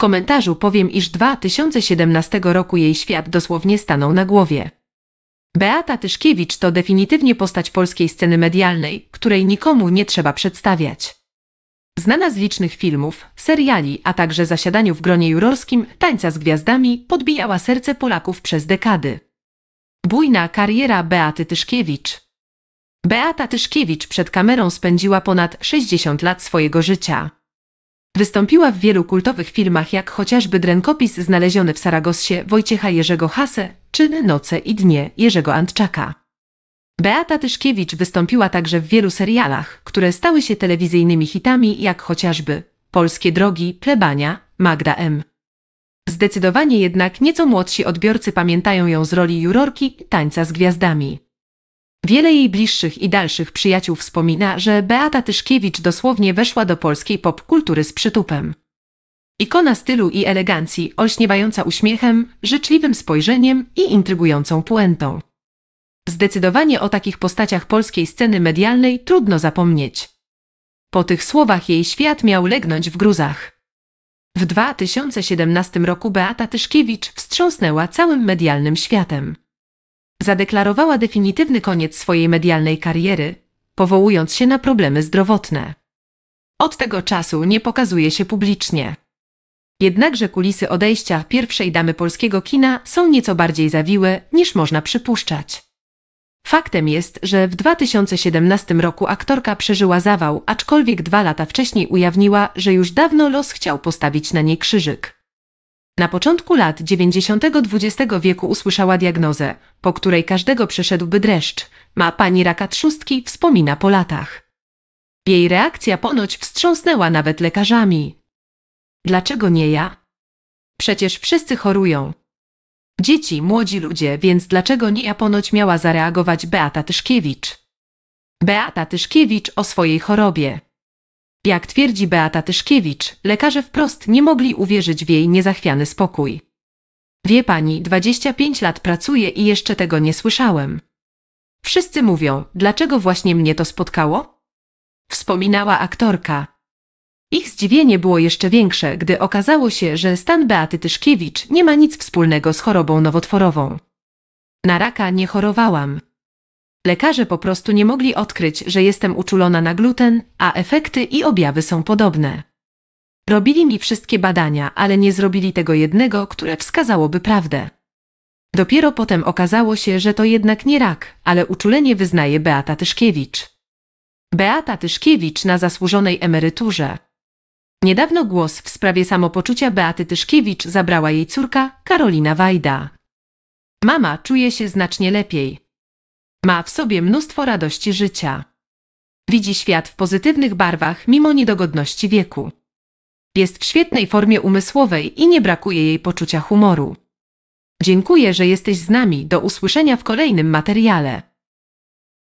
komentarzu powiem, iż 2017 roku jej świat dosłownie stanął na głowie. Beata Tyszkiewicz to definitywnie postać polskiej sceny medialnej, której nikomu nie trzeba przedstawiać. Znana z licznych filmów, seriali, a także zasiadaniu w gronie jurorskim, tańca z gwiazdami, podbijała serce Polaków przez dekady. Bujna kariera Beaty Tyszkiewicz Beata Tyszkiewicz przed kamerą spędziła ponad 60 lat swojego życia. Wystąpiła w wielu kultowych filmach, jak chociażby Drenkopis znaleziony w Saragosie Wojciecha Jerzego Hase, czy Noce i Dnie Jerzego Antczaka. Beata Tyszkiewicz wystąpiła także w wielu serialach, które stały się telewizyjnymi hitami, jak chociażby Polskie Drogi, Plebania, Magda M. Zdecydowanie jednak nieco młodsi odbiorcy pamiętają ją z roli jurorki Tańca z Gwiazdami. Wiele jej bliższych i dalszych przyjaciół wspomina, że Beata Tyszkiewicz dosłownie weszła do polskiej popkultury z przytupem. Ikona stylu i elegancji, olśniewająca uśmiechem, życzliwym spojrzeniem i intrygującą puentą. Zdecydowanie o takich postaciach polskiej sceny medialnej trudno zapomnieć. Po tych słowach jej świat miał legnąć w gruzach. W 2017 roku Beata Tyszkiewicz wstrząsnęła całym medialnym światem zadeklarowała definitywny koniec swojej medialnej kariery, powołując się na problemy zdrowotne. Od tego czasu nie pokazuje się publicznie. Jednakże kulisy odejścia pierwszej damy polskiego kina są nieco bardziej zawiłe niż można przypuszczać. Faktem jest, że w 2017 roku aktorka przeżyła zawał, aczkolwiek dwa lata wcześniej ujawniła, że już dawno los chciał postawić na niej krzyżyk. Na początku lat 90. XX wieku usłyszała diagnozę, po której każdego przeszedłby dreszcz. Ma pani raka trzustki, wspomina po latach. Jej reakcja ponoć wstrząsnęła nawet lekarzami. Dlaczego nie ja? Przecież wszyscy chorują. Dzieci, młodzi ludzie, więc dlaczego nie ja ponoć miała zareagować Beata Tyszkiewicz? Beata Tyszkiewicz o swojej chorobie. Jak twierdzi Beata Tyszkiewicz, lekarze wprost nie mogli uwierzyć w jej niezachwiany spokój. Wie pani, 25 lat pracuję i jeszcze tego nie słyszałem. Wszyscy mówią, dlaczego właśnie mnie to spotkało? Wspominała aktorka. Ich zdziwienie było jeszcze większe, gdy okazało się, że stan Beaty Tyszkiewicz nie ma nic wspólnego z chorobą nowotworową. Na raka nie chorowałam, Lekarze po prostu nie mogli odkryć, że jestem uczulona na gluten, a efekty i objawy są podobne. Robili mi wszystkie badania, ale nie zrobili tego jednego, które wskazałoby prawdę. Dopiero potem okazało się, że to jednak nie rak, ale uczulenie wyznaje Beata Tyszkiewicz. Beata Tyszkiewicz na zasłużonej emeryturze. Niedawno głos w sprawie samopoczucia Beaty Tyszkiewicz zabrała jej córka Karolina Wajda. Mama czuje się znacznie lepiej. Ma w sobie mnóstwo radości życia. Widzi świat w pozytywnych barwach mimo niedogodności wieku. Jest w świetnej formie umysłowej i nie brakuje jej poczucia humoru. Dziękuję, że jesteś z nami. Do usłyszenia w kolejnym materiale.